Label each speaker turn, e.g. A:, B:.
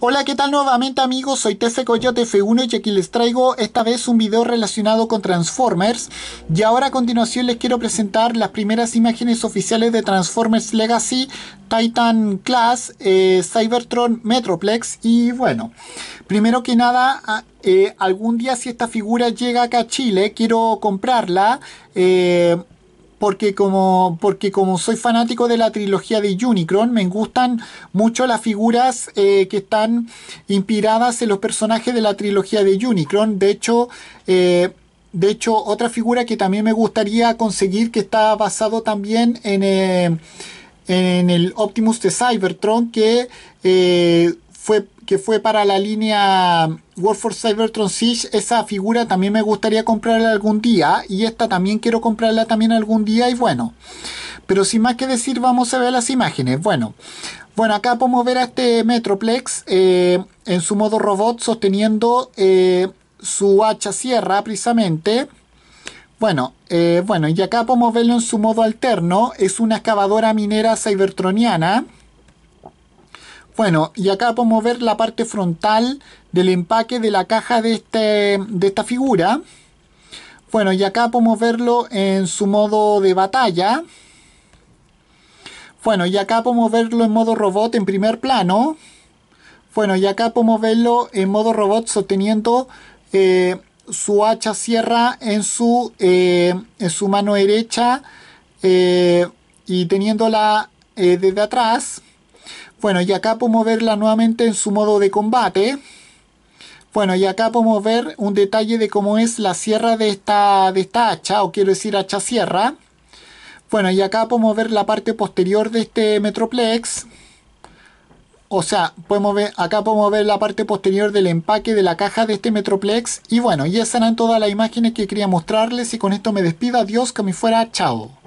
A: Hola, ¿qué tal nuevamente amigos? Soy TF Coyote F1 y aquí les traigo esta vez un video relacionado con Transformers y ahora a continuación les quiero presentar las primeras imágenes oficiales de Transformers Legacy, Titan Class, eh, Cybertron Metroplex y bueno, primero que nada... Eh, algún día si esta figura llega acá a Chile, quiero comprarla. Eh, porque como, porque como soy fanático de la trilogía de Unicron, me gustan mucho las figuras eh, que están inspiradas en los personajes de la trilogía de Unicron. De hecho, eh, de hecho, otra figura que también me gustaría conseguir, que está basado también en, eh, en el Optimus de Cybertron, que fue que fue para la línea World for Cybertron Siege, esa figura también me gustaría comprarla algún día y esta también quiero comprarla también algún día y bueno. Pero sin más que decir, vamos a ver las imágenes. Bueno, bueno acá podemos ver a este Metroplex eh, en su modo robot sosteniendo eh, su hacha sierra precisamente. Bueno, eh, bueno, y acá podemos verlo en su modo alterno. Es una excavadora minera cybertroniana. Bueno, y acá podemos ver la parte frontal del empaque de la caja este, de, esta figura. Bueno, y acá podemos verlo en su modo de batalla. Bueno, y acá podemos verlo en modo robot en primer plano. Bueno, y acá podemos verlo en modo robot sosteniendo eh, su hacha sierra en su, eh, en su mano derecha eh, y teniéndola desde atrás. Bueno, y acá podemos verla nuevamente en su modo de combate. Bueno, y acá podemos ver un detalle de cómo es la sierra de esta, hacha, o quiero decir hacha sierra. Bueno, y acá podemos ver la parte posterior de este Metroplex. O sea, podemos ver, acá podemos ver la parte posterior del empaque de la caja de este Metroplex. Y bueno, y esas eran todas las imágenes que quería mostrarles y con esto me despido. Adiós, que me fuera, chao.